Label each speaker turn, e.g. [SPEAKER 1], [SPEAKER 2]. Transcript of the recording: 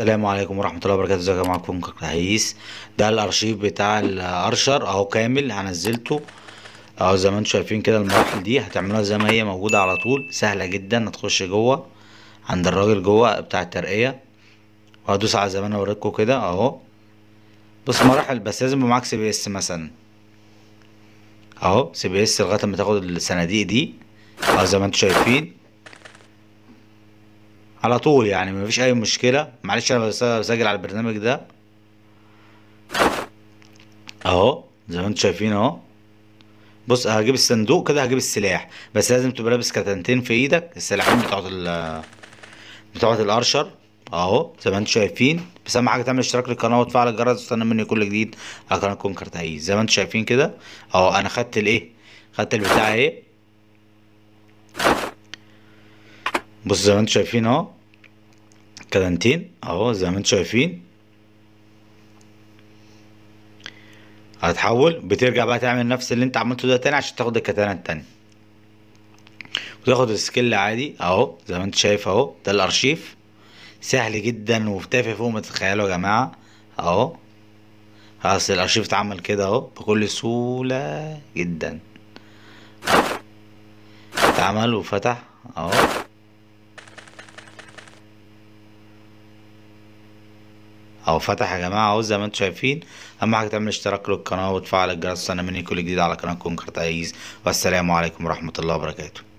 [SPEAKER 1] السلام عليكم ورحمة الله وبركاته ازيكم معاكم كرهيس ده الارشيف بتاع الارشر اهو كامل هنزلته اهو زي ما انتم شايفين كده المراحل دي هتعملوها زي ما هي موجودة على طول سهلة جدا هتخش جوه عند الراجل جوه بتاع الترقية وهدوس على زي ما انا وريتكم كده اهو بص مراحل بس لازم يبقى معاك سي بي اس مثلا اهو سي بي اس لغاية ما تاخد الصناديق دي اهو زي ما انتم شايفين على طول يعني مفيش اي مشكلة معلش انا بسجل على البرنامج ده اهو زي ما انتم شايفين اهو بص هجيب الصندوق كده هجيب السلاح بس لازم تبقى لابس كتنتين في ايدك السلاحين بتوعت ال بتوعت الارشر اهو زي ما انتم شايفين بس اهم حاجه تعمل اشتراك للقناه وتفعل الجرس وتستنى مني كل جديد على قناه كونكر تعيز زي ما انتم شايفين كده اهو انا خدت الايه خدت البتاع ايه بص زي ما انتوا شايفين اهو كلانتين اهو زي ما انتوا شايفين هتحول بترجع بقى تعمل نفس اللي انت عملته ده تاني عشان تاخد الكتانه التانيه وتاخد السكيل عادي اهو زي ما انت شايف اهو ده الارشيف سهل جدا وتافه فوق ما تتخيلوا يا جماعه اهو اصل الارشيف اتعمل كده اهو بكل سهوله جدا اتعمل وفتح اهو اهو فتح يا جماعه اهو زي ما انتم شايفين اهم حاجه تعمل اشتراك للقناه وتفعل الجرس عشان مني كل جديد على قناه كونكرت ايز والسلام عليكم ورحمه الله وبركاته